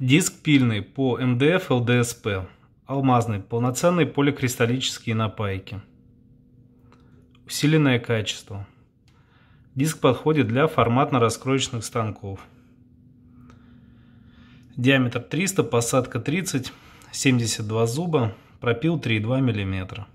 Диск пильный по МДФ ЛДСП. Алмазный, полноценный поликристаллические напайки. Усиленное качество. Диск подходит для форматно-раскроечных станков. Диаметр 300, посадка 30, 72 зуба, пропил 3,2 мм.